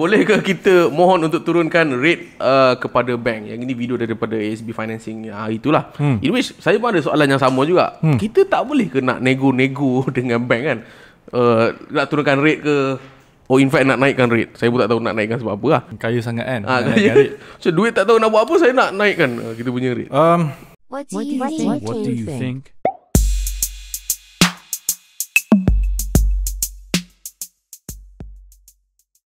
boleh ke kita mohon untuk turunkan rate uh, kepada bank yang ini video daripada ASB financing uh, itulah hmm. in which saya pun ada soalan yang sama juga hmm. kita tak boleh ke nak nego-nego dengan bank kan uh, nak turunkan rate ke Oh in fact nak naikkan rate Saya pun tak tahu nak naikkan sebab apa lah Kaya sangat kan ha, ah, kaya. So duit tak tahu nak buat apa Saya nak naikkan uh, kita punya rate um, What do you think? What do you think?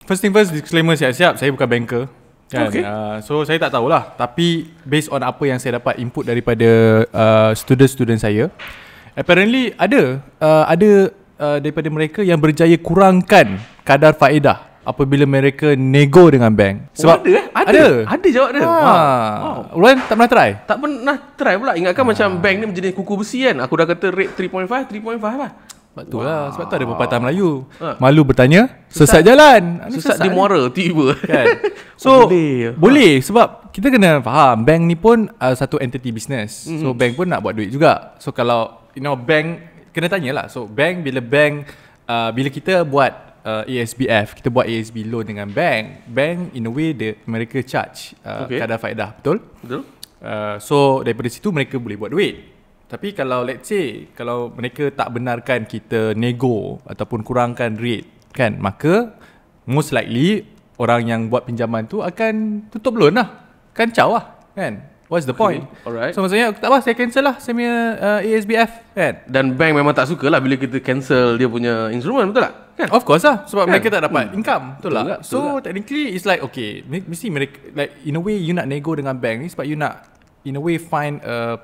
First thing first disclaimer siap-siap saya bukan banker kan okay. uh, so saya tak tahulah tapi based on apa yang saya dapat input daripada uh, student-student saya apparently ada uh, ada uh, daripada mereka yang berjaya kurangkan kadar faedah apabila mereka nego dengan bank oh, sebab oh, ada, eh? ada ada ada jawab dia ha wow. Wow. tak pernah try tak pernah try pula ingatkan ha. macam bank ni menjadi kuku besi kan aku dah kata rate 3.5 3.5 lah Betul tu wow. lah Sebab tu ada pepatah Melayu ha. Malu bertanya Sesat, sesat jalan Sesat, sesat di muara tiba kan? So oh, Boleh Boleh ha. sebab Kita kena faham Bank ni pun uh, Satu entity business mm-hmm. So bank pun nak buat duit juga So kalau You know bank Kena tanya lah. So bank bila bank uh, Bila kita buat uh, ASBF Kita buat ASB loan dengan bank Bank in a way the, Mereka charge uh, okay. Kadar faedah Betul? Betul uh, So daripada situ Mereka boleh buat duit tapi kalau let's say kalau mereka tak benarkan kita nego ataupun kurangkan rate kan maka most likely orang yang buat pinjaman tu akan tutup loan lah. Kan caw lah kan. What's the point? Hmm, alright. So maksudnya tak apa saya cancel lah saya punya uh, ASBF kan. Dan bank memang tak suka lah bila kita cancel dia punya instrumen betul tak? Kan? Of course lah sebab kan? mereka tak dapat hmm. income betul, betul lah. Tak, so tak. technically it's like okay mesti mereka like in a way you nak nego dengan bank ni sebab you nak in a way find a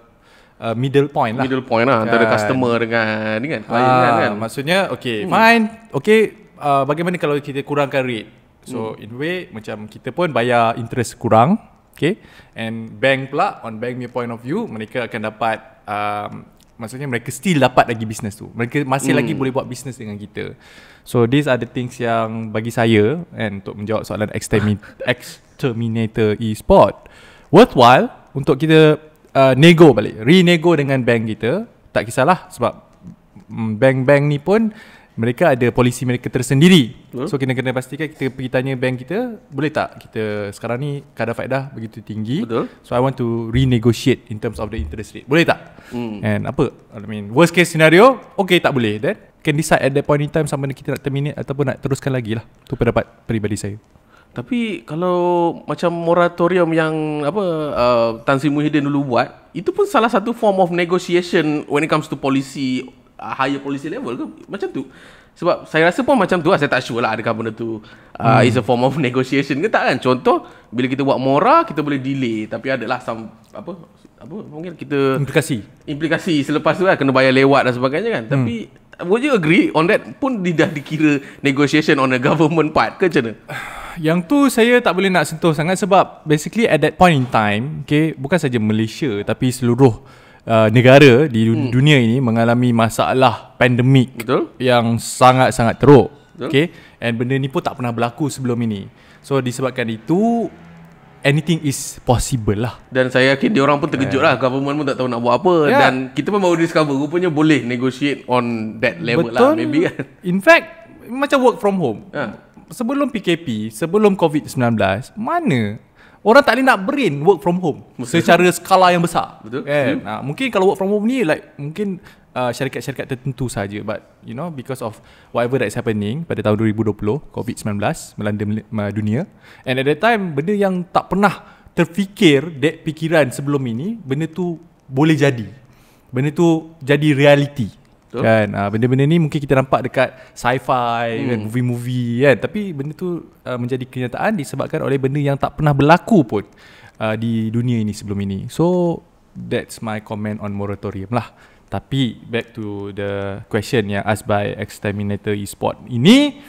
uh, middle point lah. Middle point lah antara kan. customer dengan ni kan, ah, client uh, kan. Maksudnya okay, hmm. fine. Okay, uh, bagaimana kalau kita kurangkan rate? So hmm. in way macam kita pun bayar interest kurang, okay? And bank pula on bank punya point of view, mereka akan dapat um, maksudnya mereka still dapat lagi bisnes tu. Mereka masih hmm. lagi boleh buat bisnes dengan kita. So these are the things yang bagi saya and untuk menjawab soalan exterminator e-sport worthwhile untuk kita uh, nego balik renego dengan bank kita tak kisahlah sebab mm, bank-bank ni pun mereka ada polisi mereka tersendiri hmm? so kita kena pastikan kita pergi tanya bank kita boleh tak kita sekarang ni kadar faedah begitu tinggi Betul. so i want to renegotiate in terms of the interest rate boleh tak hmm. and apa i mean worst case scenario okay tak boleh then can decide at that point in time sama ada kita nak terminate ataupun nak teruskan lagi lah tu pendapat peribadi saya tapi kalau macam moratorium yang apa uh, Tan Sri Muhyiddin dulu buat, itu pun salah satu form of negotiation when it comes to policy uh, higher policy level ke macam tu. Sebab saya rasa pun macam tu lah, saya tak sure lah adakah benda tu uh, hmm. is a form of negotiation ke tak kan. Contoh bila kita buat mora kita boleh delay tapi ada lah some apa apa mungkin kita implikasi. Implikasi selepas tu lah kena bayar lewat dan sebagainya kan. Hmm. Tapi would you agree on that pun dah dikira negotiation on a government part ke macam mana? yang tu saya tak boleh nak sentuh sangat sebab basically at that point in time, okay, bukan saja Malaysia tapi seluruh uh, negara di hmm. dunia ini mengalami masalah pandemik Betul? yang sangat-sangat teruk. Betul? Okay, and benda ni pun tak pernah berlaku sebelum ini. So disebabkan itu anything is possible lah. Dan saya yakin dia orang pun terkejut eh. lah. Government pun tak tahu nak buat apa. Yeah. Dan kita pun baru discover rupanya boleh negotiate on that level lah, Betul. lah. Maybe kan. In fact, macam work from home. Yeah. Ha sebelum PKP, sebelum COVID-19, mana orang tak boleh nak brain work from home Betul. secara skala yang besar. Betul. Kan? Betul. Hmm. Uh, ah, mungkin kalau work from home ni like mungkin uh, syarikat-syarikat tertentu saja but you know because of whatever that is happening pada tahun 2020, COVID-19 melanda ah, dunia and at that time benda yang tak pernah terfikir dek pikiran sebelum ini benda tu boleh jadi. Benda tu jadi reality. Betul. Kan uh, benda-benda ni mungkin kita nampak dekat sci-fi hmm. kan, movie-movie kan tapi benda tu uh, menjadi kenyataan disebabkan oleh benda yang tak pernah berlaku pun uh, di dunia ini sebelum ini. So that's my comment on moratorium lah. Tapi back to the question yang asked by Exterminator Esport ini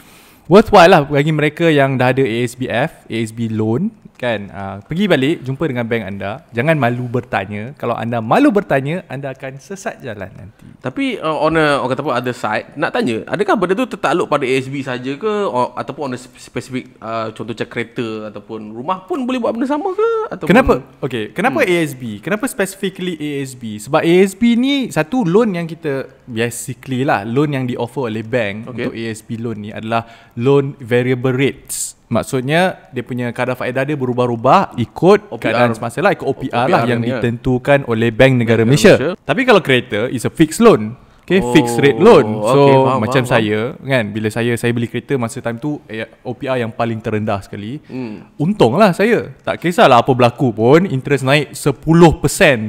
worthwhile lah bagi mereka yang dah ada ASBF, ASB loan kan uh, pergi balik jumpa dengan bank anda jangan malu bertanya kalau anda malu bertanya anda akan sesat jalan nanti tapi uh, on a, orang kata pun other side nak tanya adakah benda tu tertakluk pada ASB saja ke ataupun on a specific uh, contoh macam kereta ataupun rumah pun boleh buat benda sama ke ataupun kenapa okey kenapa hmm. ASB kenapa specifically ASB sebab ASB ni satu loan yang kita basically lah loan yang di offer oleh bank okay. untuk ASB loan ni adalah loan variable rates Maksudnya dia punya kadar faedah dia berubah-ubah ikut OPR. keadaan semasa lah ikut OPR, OPR lah yang ni lah. ditentukan oleh Bank Negara, Negara Malaysia. Malaysia. Tapi kalau kereta is a fixed loan. Okay, oh, fixed rate loan. So okay, faham, macam faham. saya kan bila saya saya beli kereta masa time tu eh, OPR yang paling terendah sekali. Hmm. lah saya. Tak kisahlah apa berlaku pun interest naik 10%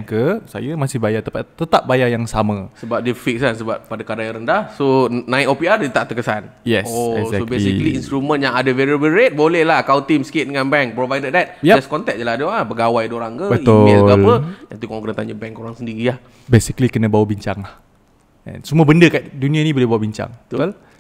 ke saya masih bayar tetap, tetap bayar yang sama. Sebab dia fixed kan sebab pada kadar yang rendah. So naik OPR dia tak terkesan. Yes. Oh exactly. so basically instrumen yang ada variable rate boleh lah kau team sikit dengan bank provided that yep. just contact je lah dia lah pegawai dia orang ke Betul. email ke apa nanti kau kena tanya bank orang sendiri lah. Basically kena bawa bincang lah. Semua benda kat dunia ni boleh buat bincang. Betul? betul?